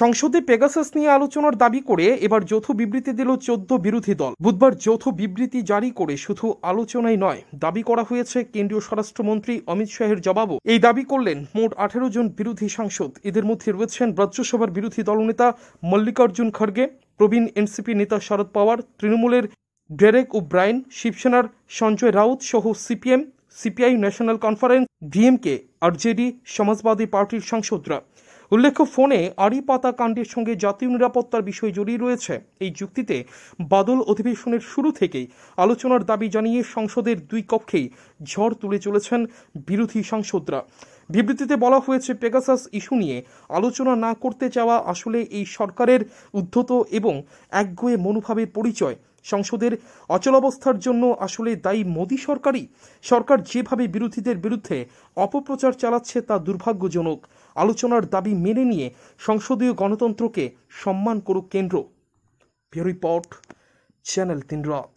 সংসদে পেগাসাস নিয়ে আলোচনার দাবি করে এবার যৌথ বিবৃতি দিল চোদ্দ বিরোধী দল বুধবার যৌথ বিবৃতি জারি করে শুধু আলোচনায় নয় দাবি করা হয়েছে কেন্দ্রীয় স্বরাষ্ট্রমন্ত্রী অমিত শাহের জবাবও এই দাবি করলেন মোট আঠেরো জন বিরোধী সাংসদ এদের মধ্যে রয়েছেন রাজ্যসভার বিরোধী দলনেতা মল্লিকার্জুন খড়গে প্রবীণ এনসিপি নেতা শরদ পাওয়ার তৃণমূলের ডেরেক ও ব্রায়ন শিবসেনার সঞ্জয় রাউত সহ CPM CPI National Conference DMK RJD Samajwadi পার্টির সাংসদরা উল্লেখ্য ফোনে আড়ি পাতা কাণ্ডের সঙ্গে জাতীয় নিরাপত্তার বিষয় জড়িয়ে রয়েছে এই যুক্তিতে বাদল অধিবেশনের শুরু থেকেই আলোচনার দাবি জানিয়ে সংসদের দুই কক্ষেই ঝড় তুলে চলেছেন বিরোধী সাংসদরা বিবৃতিতে বলা হয়েছে পেগাসাস ইস্যু নিয়ে আলোচনা না করতে চাওয়া আসলে এই সরকারের উদ্ধত এবং একগুয়ে মনোভাবের পরিচয় সংসদের অচলাবস্থার জন্য আসলে দায়ী মোদী সরকারই সরকার যেভাবে বিরোধীদের বিরুদ্ধে অপপ্রচার চালাচ্ছে তা দুর্ভাগ্যজনক আলোচনার দাবি মেনে নিয়ে সংসদীয় গণতন্ত্রকে সম্মান করুক কেন্দ্র ব্যুরো রিপোর্ট চ্যানেল তিন রথ